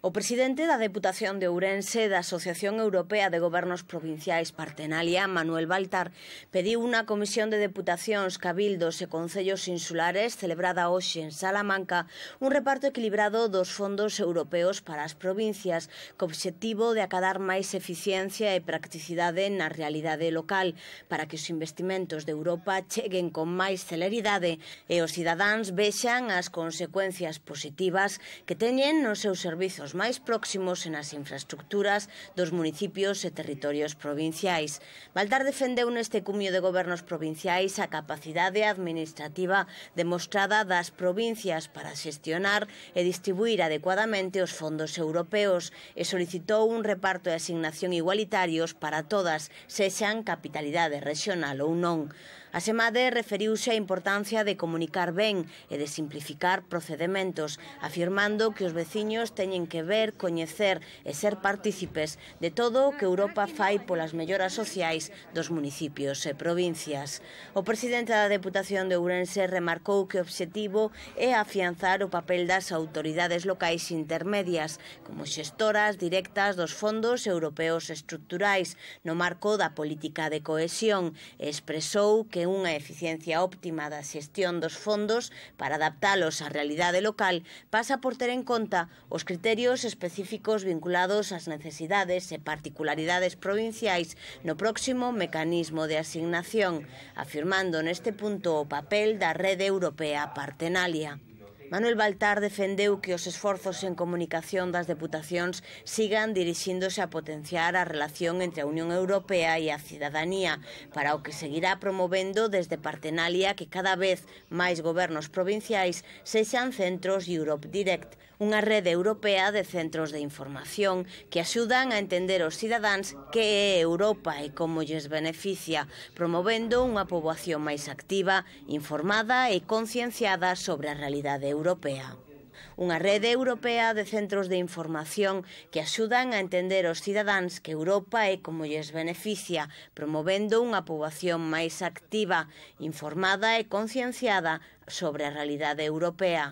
O presidente da Deputación de Ourense da Asociación Europea de Gobernos Provinciais Partenalia, Manuel Baltar, pediu unha comisión de deputacións, cabildos e concellos insulares celebrada hoxe en Salamanca un reparto equilibrado dos fondos europeos para as provincias co obxectivo de acadar máis eficiencia e practicidade na realidade local para que os investimentos de Europa cheguen con máis celeridade e os cidadáns vexan as consecuencias positivas que teñen nos seus servizos os máis próximos e nas infraestructuras dos municipios e territorios provinciais. Baltar defendeu neste cumio de gobernos provinciais a capacidade administrativa demostrada das provincias para xestionar e distribuir adecuadamente os fondos europeos e solicitou un reparto de asignación igualitarios para todas, sexan capitalidade regional ou non. Asemade, referiuse a importancia de comunicar ben e de simplificar procedementos, afirmando que os veciños teñen que ver, coñecer e ser partícipes de todo o que Europa fai polas melloras sociais dos municipios e provincias. O presidente da Deputación de Ourense remarcou que o obxectivo é afianzar o papel das autoridades locais intermedias como xestoras directas dos fondos europeos estructurais no marco da política de cohesión e expresou que unha eficiencia óptima da xestión dos fondos para adaptalos á realidade local pasa por ter en conta os criterios específicos vinculados ás necesidades e particularidades provinciais no próximo mecanismo de asignación, afirmando neste punto o papel da Rede Europea Partenalia. Manuel Baltar defendeu que os esforzos en comunicación das deputacións sigan dirixíndose a potenciar a relación entre a Unión Europea e a cidadanía, para o que seguirá promovendo desde Partenalia que cada vez máis gobernos provinciais sexan centros Europe Direct, unha rede europea de centros de información que axudan a entender os cidadáns que é Europa e como lles beneficia, promovendo unha poboación máis activa, informada e concienciada sobre a realidade europea. Europea. Unha rede europea de centros de información que axudan a entender os cidadáns que Europa é como lles beneficia, promovendo unha poboación máis activa, informada e concienciada sobre a realidade europea.